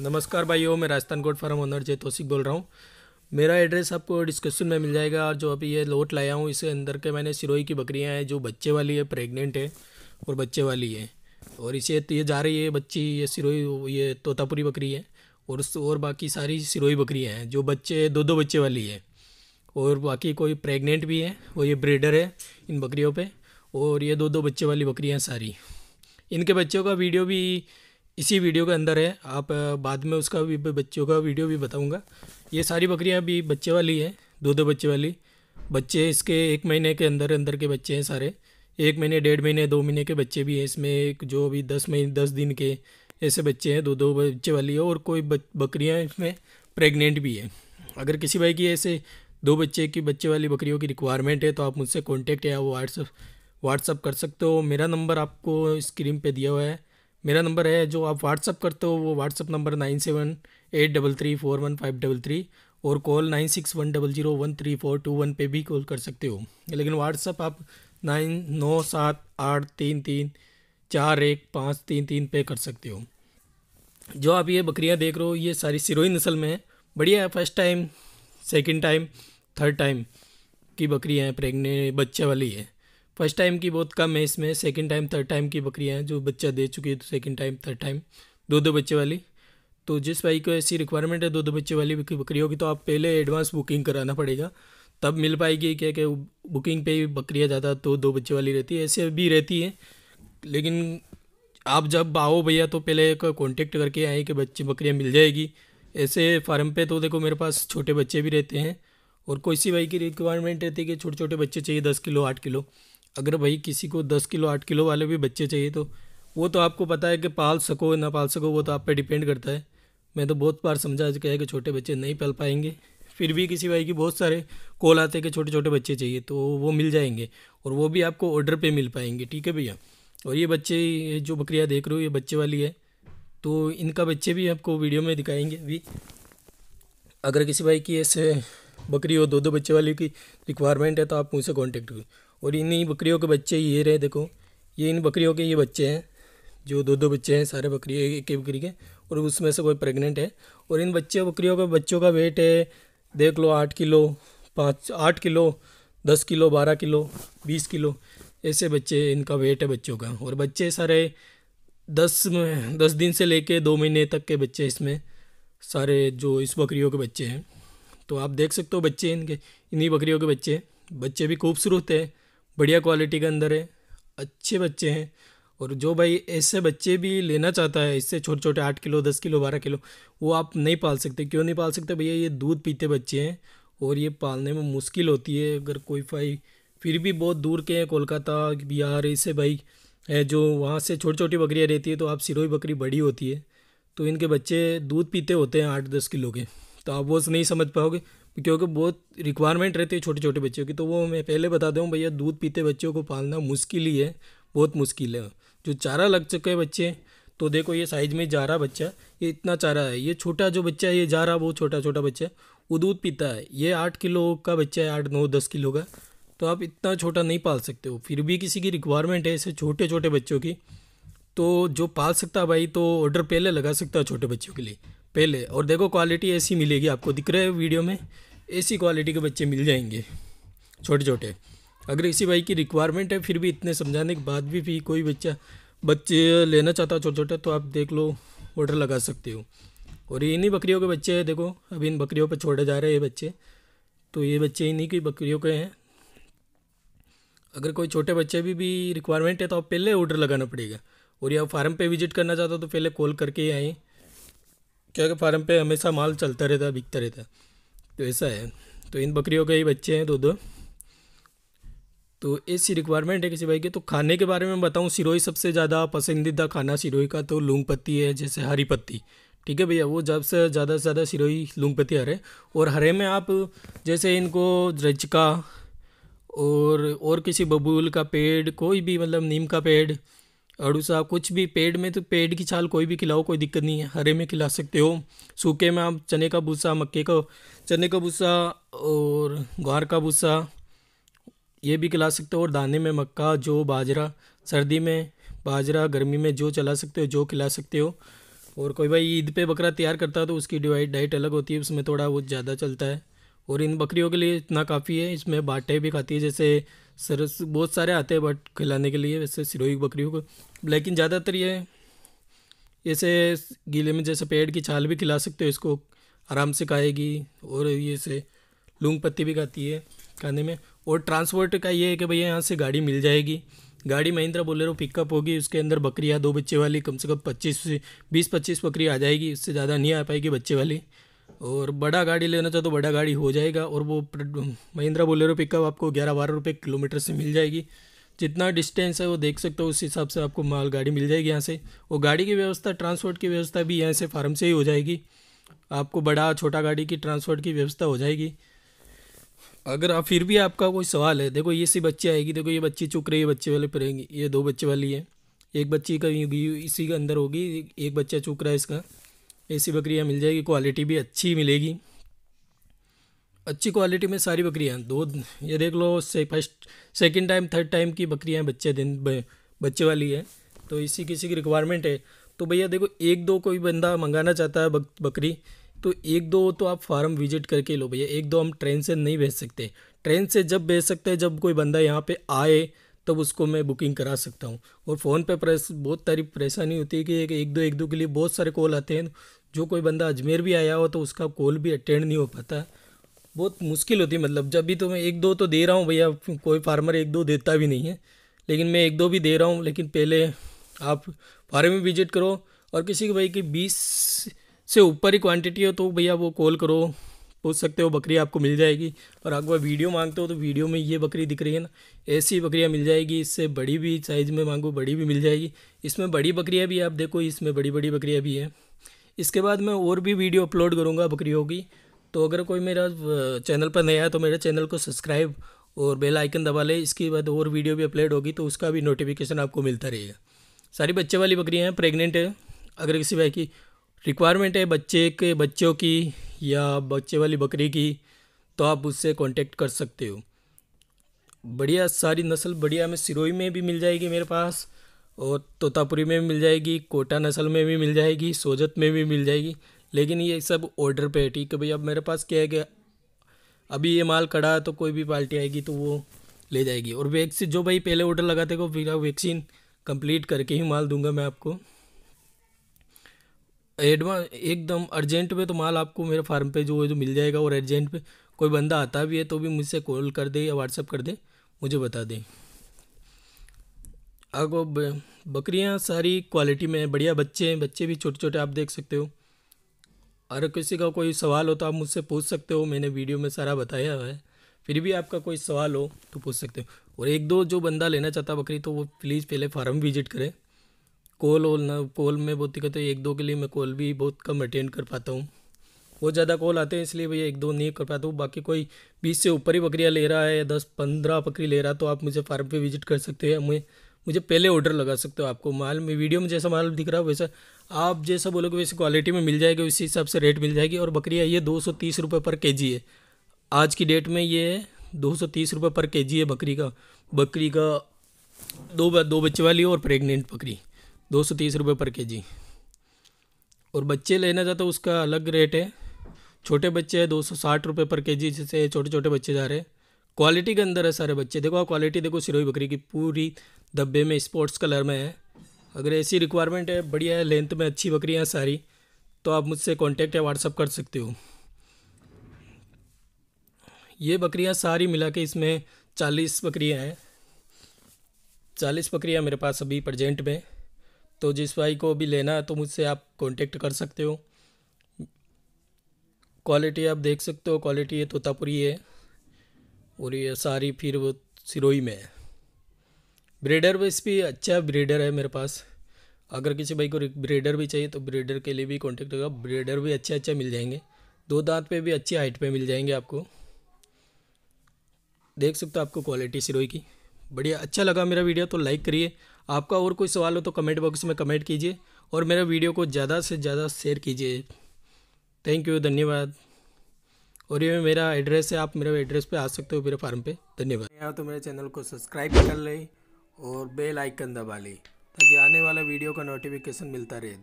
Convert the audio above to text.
नमस्कार भाइयों मैं राजस्थान गोड फार्म ओनर जय तोसिक बोल रहा हूँ मेरा एड्रेस आपको डिस्क्रिप्शन में मिल जाएगा और जो अभी ये लोट लाया हूँ इसे अंदर के मैंने सिरोही की बकरियाँ हैं जो बच्चे वाली है प्रेग्नेंट है और बच्चे वाली है और इसे तो ये जा रही है बच्ची ये सिरोही ये तोतापुरी बकरी है और उस और बाकी सारी सिरोही बकरियाँ हैं जो बच्चे दो दो बच्चे वाली है और बाकी कोई प्रेग्नेंट भी है वो ये ब्रीडर है इन बकरियों पर और ये दो दो बच्चे वाली बकरियाँ सारी इनके बच्चों का वीडियो भी इसी वीडियो के अंदर है आप बाद में उसका भी बच्चों का वीडियो भी बताऊंगा ये सारी बकरियां अभी बच्चे वाली है दो दो बच्चे वाली बच्चे इसके एक महीने के अंदर अंदर के बच्चे हैं सारे एक महीने डेढ़ महीने दो महीने के बच्चे भी हैं इसमें एक जो अभी दस महीने दस दिन के ऐसे बच्चे हैं दो दो बच्चे वाली है और कोई बकरियाँ इसमें प्रेगनेंट भी है अगर किसी भाई की ऐसे दो बच्चे की बच्चे वाली बकरियों की रिक्वायरमेंट है तो आप मुझसे कॉन्टेक्ट या व्हाट्सअप व्हाट्सअप कर सकते हो मेरा नंबर आपको स्क्रीन पे दिया हुआ है मेरा नंबर है जो आप व्हाट्सअप करते हो वो WhatsApp number nine seven eight double three four one five double three और call nine six one double zero one three four two one पे भी कॉल कर सकते हो लेकिन व्हाट्सअप आप नाइन नौ सात आठ तीन तीन चार एक पाँच तीन तीन पे कर सकते हो जो आप ये बकरियाँ देख रहे हो ये सारी सिरोही नस्ल में है बढ़िया है first time second time third time की बकरियाँ हैं प्रेगनेंट बच्चे वाली है फर्स्ट टाइम की बहुत कम है इसमें सेकेंड टाइम थर्ड टाइम की बकरियाँ हैं जो बच्चा दे चुकी है तो सेकेंड टाइम थर्ड टाइम दो दो बच्चे वाली तो जिस भाई को ऐसी रिक्वायरमेंट है दो दो बच्चे वाली बकरियों की तो आप पहले एडवांस बुकिंग कराना पड़ेगा तब मिल पाएगी क्या क्या बुकिंग पे बकरियाँ ज़्यादा तो दो बच्चे वाली रहती है ऐसे भी रहती है लेकिन आप जब आओ भैया तो पहले एक कॉन्टेक्ट करके आए कि बच्चे बकरियाँ मिल जाएगी ऐसे फार्म पे तो देखो मेरे पास छोटे बच्चे भी रहते हैं और कोई सी भाई की रिक्वायरमेंट रहती है कि छोटे छोटे बच्चे चाहिए दस किलो आठ किलो अगर भाई किसी को दस किलो आठ किलो वाले भी बच्चे चाहिए तो वो तो आपको पता है कि पाल सको ना पाल सको वो तो आप पे डिपेंड करता है मैं तो बहुत बार समझा चुका है कि छोटे बच्चे नहीं पाल पाएंगे फिर भी किसी भाई की बहुत सारे कॉल आते हैं कि छोटे छोटे बच्चे चाहिए तो वो मिल जाएंगे और वो भी आपको ऑर्डर पे मिल पाएंगे ठीक है भैया और ये बच्चे ये जो बकरियाँ देख रहे हो ये बच्चे वाली है तो इनका बच्चे भी आपको वीडियो में दिखाएंगे अभी अगर किसी भाई की ऐसे बकरी हो दो दो बच्चे वाली की रिक्वायरमेंट है तो आप मुझसे कॉन्टेक्ट करें और इन्हीं बकरियों के बच्चे ये रहे देखो ये इन बकरियों के ये बच्चे हैं जो दो दो बच्चे हैं सारे बकरी एक एक बकरी के और उसमें से कोई प्रेग्नेंट है और इन बच्चे बकरियों के बच्चों का वेट है देख लो आठ किलो पाँच आठ किलो दस किलो बारह किलो बीस किलो ऐसे बच्चे इनका वेट है बच्चों का और बच्चे सारे दस में दस दिन से लेके दो महीने तक के बच्चे इसमें सारे जो इस बकरियों के बच्चे हैं तो आप देख सकते हो बच्चे इनके इन्हीं बकरियों के बच्चे बच्चे भी खूबसूरत है बढ़िया क्वालिटी के अंदर है अच्छे बच्चे हैं और जो भाई ऐसे बच्चे भी लेना चाहता है इससे छोटे छोटे आठ किलो दस किलो बारह किलो वो आप नहीं पाल सकते क्यों नहीं पाल सकते भैया ये दूध पीते बच्चे हैं और ये पालने में मुश्किल होती है अगर कोई भाई फिर भी बहुत दूर के हैं कोलकाता बिहार ऐसे भाई है जो वहाँ से छोटी छोटी बकरियाँ रहती है तो आप सिरोही बकरी बड़ी होती है तो इनके बच्चे दूध पीते होते हैं आठ दस किलो के तो आप वो नहीं समझ पाओगे क्योंकि बहुत रिक्वायरमेंट रहती है छोटे छोटे बच्चों की तो वो मैं पहले बता दूँ भैया दूध पीते बच्चों को पालना मुश्किल ही है बहुत मुश्किल है जो चारा लग चुके हैं बच्चे तो देखो ये साइज में जा रहा बच्चा ये इतना चारा है ये छोटा जो बच्चा है ये जा रहा बहुत छोटा छोटा बच्चा वो दूध पीता है ये आठ किलो का बच्चा है आठ नौ दस किलो का तो आप इतना छोटा नहीं पाल सकते हो फिर भी किसी की रिक्वायरमेंट है ऐसे छोटे छोटे बच्चों की तो जो पाल सकता भाई तो ऑर्डर पहले लगा सकता है छोटे बच्चों के लिए पहले और देखो क्वालिटी ऐसी मिलेगी आपको दिख रहा है वीडियो में ऐसी क्वालिटी के बच्चे मिल जाएंगे छोटे छोटे अगर इसी भाई की रिक्वायरमेंट है फिर भी इतने समझाने के बाद भी भी कोई बच्चा बच्चे लेना चाहता हो छोटे छोटे तो आप देख लो ऑर्डर लगा सकते हो और ये इन्हीं बकरियों के बच्चे हैं देखो अभी इन बकरियों पर छोड़े जा रहे हैं ये बच्चे तो ये बच्चे इन्हीं की बकरियों के हैं अगर कोई छोटे बच्चे भी भी रिक्वायरमेंट है तो आप पहले ऑर्डर लगाना पड़ेगा और या फार्म पे विजिट करना चाहते हो तो पहले कॉल करके ही आएँ क्योंकि फार्म पे हमेशा माल चलता रहता है बिकता रहता है तो ऐसा है तो इन बकरियों के ही बच्चे हैं दो दो तो ऐसी रिक्वायरमेंट है किसी भाई की तो खाने के बारे में बताऊँ सिरोही सबसे ज़्यादा पसंदीदा खाना सिरोही का तो लूंग पत्ती है जैसे हरी पत्ती ठीक है भैया वो जब से ज़्यादा से ज़्यादा सिरोही लूंग पत्ती हरे और हरे में आप जैसे इनको रजका और और किसी बबूल का पेड़ कोई भी मतलब नीम का पेड़ अड़ू साहब कुछ भी पेड़ में तो पेड़ की छाल कोई भी खिलाओ कोई दिक्कत नहीं है हरे में खिला सकते हो सूखे में आप चने का भूसा मक्के का चने का भूसा और ग्वार का भूसा ये भी खिला सकते हो और दाने में मक्का जो बाजरा सर्दी में बाजरा गर्मी में जो चला सकते हो जो खिला सकते हो और कोई भाई ईद पे बकरा तैयार करता है तो उसकी डिवाइड डाइट अलग होती है उसमें थोड़ा वो ज़्यादा चलता है और इन बकरियों के लिए इतना काफ़ी है इसमें बाटे भी खाती है जैसे सरस बहुत सारे आते हैं बट खिलाने के लिए वैसे सिरोही बकरियों को लेकिन ज़्यादातर ये ऐसे गीले में जैसे पेड़ की छाल भी खिला सकते हो इसको आराम से खाएगी और ये से लूंग पत्ती भी खाती है खाने में और ट्रांसपोर्ट का ये है कि भैया यहाँ से गाड़ी मिल जाएगी गाड़ी महिंद्रा बोलेरो पिकअप होगी उसके अंदर बकरियाँ दो बच्चे वाली कम से कम पच्चीस बीस पच्चीस बकरी आ जाएगी उससे ज़्यादा नहीं आ पाएगी बच्चे वाली और बड़ा गाड़ी लेना चाहो तो बड़ा गाड़ी हो जाएगा और वो महिंद्रा बोलेरो पिकअप आपको ग्यारह बारह रुपये किलोमीटर से मिल जाएगी जितना डिस्टेंस है वो देख सकते हो उस हिसाब से आपको माल गाड़ी मिल जाएगी यहाँ से और गाड़ी की व्यवस्था ट्रांसपोर्ट की व्यवस्था भी यहाँ से फार्म से ही हो जाएगी आपको बड़ा छोटा गाड़ी की ट्रांसपोर्ट की व्यवस्था हो जाएगी अगर आप फिर भी आपका कोई सवाल है देखो ये सी बच्ची आएगी देखो ये बच्ची चुक रही है बच्चे वाले पड़ेंगी ये दो बच्चे वाली है एक बच्ची का इसी के अंदर होगी एक बच्चा चुक रहा है इसका ऐसी बकरियाँ मिल जाएगी क्वालिटी भी अच्छी मिलेगी अच्छी क्वालिटी में सारी बकरियाँ दो ये देख लो से first second time third time की बकरियाँ बच्चे दिन बच्चे वाली है तो इसी किसी की रिक्वायरमेंट है तो भैया देखो एक दो कोई बंदा मंगाना चाहता है बकरी तो एक दो तो आप फार्म विजिट करके लो भैया एक दो हम ट्रेन से नहीं भेज सकते ट्रेन से जब भेज सकते हैं जब कोई बंदा यहाँ पे आए तब उसको मैं बुकिंग करा सकता हूँ और फ़ोन पे प्रेस बहुत सारी परेशानी होती है कि एक, एक दो एक दो के लिए बहुत सारे कॉल आते हैं जो कोई बंदा अजमेर भी आया हो तो उसका कॉल भी अटेंड नहीं हो पाता बहुत मुश्किल होती है मतलब जब भी तो मैं एक दो तो दे रहा हूँ भैया कोई फार्मर एक दो देता भी नहीं है लेकिन मैं एक दो भी दे रहा हूँ लेकिन पहले आप फार्म में विजिट करो और किसी के भाई की बीस से ऊपर ही क्वांटिटी हो तो भैया वो कॉल करो पूछ सकते हो बकरी आपको मिल जाएगी और अगर वीडियो मांगते हो तो वीडियो में ये बकरी दिख रही है ना ऐसी बकरियाँ मिल जाएगी इससे बड़ी भी साइज़ में मांगो बड़ी भी मिल जाएगी इसमें बड़ी बकरियाँ भी आप देखो इसमें बड़ी बड़ी बकरियाँ भी हैं इसके बाद मैं और भी वीडियो अपलोड करूँगा बकरियों की तो अगर कोई मेरा चैनल पर नया है तो मेरे चैनल को सब्सक्राइब और बेल आइकन दबा ले इसके बाद और वीडियो भी अपलोड होगी तो उसका भी नोटिफिकेशन आपको मिलता रहेगा सारी बच्चे वाली बकरियाँ हैं प्रेगनेंट है अगर किसी भाई की रिक्वायरमेंट है बच्चे के बच्चों की या बच्चे वाली बकरी की तो आप उससे कांटेक्ट कर सकते हो बढ़िया सारी नस्ल बढ़िया में सिरोही में भी मिल जाएगी मेरे पास और तोतापुरी में भी मिल जाएगी कोटा नस्ल में भी मिल जाएगी सोजत में भी मिल जाएगी लेकिन ये सब ऑर्डर पे है ठीक है भाई अब मेरे पास क्या है कि अभी ये माल कड़ा है तो कोई भी पार्टी आएगी तो वो ले जाएगी और वैक्सीन जो भाई पहले ऑर्डर लगाते को फिर वैक्सीन कंप्लीट करके ही माल दूंगा मैं आपको एडवांस एकदम अर्जेंट में तो माल आपको मेरे फार्म पे जो है जो मिल जाएगा और अर्जेंट पे कोई बंदा आता भी है तो भी मुझसे कॉल कर दे या व्हाट्सअप कर दे मुझे बता दें अब बकरियाँ सारी क्वालिटी में बढ़िया बच्चे हैं बच्चे भी छोटे छोटे आप देख सकते हो और किसी का कोई सवाल हो तो आप मुझसे पूछ सकते हो मैंने वीडियो में सारा बताया है फिर भी आपका कोई सवाल हो तो पूछ सकते हो और एक दो जो बंदा लेना चाहता बकरी तो वो प्लीज़ पहले फार्म विजिट करें कॉल ओल ना कॉल में बहुत दिक्कत है एक दो के लिए मैं कॉल भी बहुत कम अटेंड कर पाता हूँ बहुत ज़्यादा कॉल आते हैं इसलिए भैया एक दो नहीं कर पाता हूँ बाकी कोई बीस से ऊपर ही बकरियाँ ले रहा है या दस पंद्रह बकरी ले रहा है तो आप मुझे फार्म पे विजिट कर सकते हैं मुझे मुझे पहले ऑर्डर लगा सकते हो आपको माल में वीडियो में जैसा माल दिख रहा है वैसा आप जैसा बोलोगे वैसे क्वालिटी में मिल जाएगी उसी हिसाब से रेट मिल जाएगी और बकरियाँ ये दो सौ तीस रुपये पर के जी है आज की डेट में ये है दो सौ तीस रुपये पर के जी है बकरी का बकरी का दो दो बच्चे वाली और प्रेग्नेंट बकरी दो सौ तीस रुपये पर के जी और बच्चे लेना चाहते तो उसका अलग रेट है छोटे बच्चे हैं दो सौ साठ रुपये पर के जी जैसे छोटे छोटे बच्चे जा रहे हैं क्वालिटी के अंदर है सारे बच्चे देखो आप क्वालिटी देखो सिरोही बकरी की पूरी धब्बे में स्पोर्ट्स कलर में है अगर ऐसी रिक्वायरमेंट है बढ़िया है लेंथ में अच्छी बकरियाँ हैं सारी तो आप मुझसे कॉन्टेक्ट या व्हाट्सअप कर सकते हो ये बकरियाँ सारी मिला के इसमें चालीस बकरियाँ हैं चालीस बकरियाँ मेरे पास अभी प्रजेंट में तो जिस भाई को भी लेना है तो मुझसे आप कांटेक्ट कर सकते हो क्वालिटी आप देख सकते हो क्वालिटी ये तोतापुरी है और ये सारी फिर वो सिरोई में है ब्रेडर बेस भी अच्छा ब्रीडर है मेरे पास अगर किसी भाई को ब्रेडर भी चाहिए तो ब्रेडर के लिए भी कॉन्टेक्ट होगा ब्रेडर भी अच्छे अच्छे मिल जाएंगे दो दांत पे भी अच्छी हाइट पे मिल जाएंगे आपको देख सकते हो आपको क्वालिटी सिरोई की बढ़िया अच्छा लगा मेरा वीडियो तो लाइक करिए आपका और कोई सवाल हो तो कमेंट बॉक्स में कमेंट कीजिए और मेरे वीडियो को ज़्यादा से ज़्यादा शेयर कीजिए थैंक यू धन्यवाद और ये मेरा एड्रेस है आप मेरे एड्रेस पे आ सकते हो मेरे फार्म पे धन्यवाद यहाँ तो मेरे चैनल को सब्सक्राइब कर लें और बेल आइकन दबा लें ताकि आने वाला वीडियो का नोटिफिकेशन मिलता रहे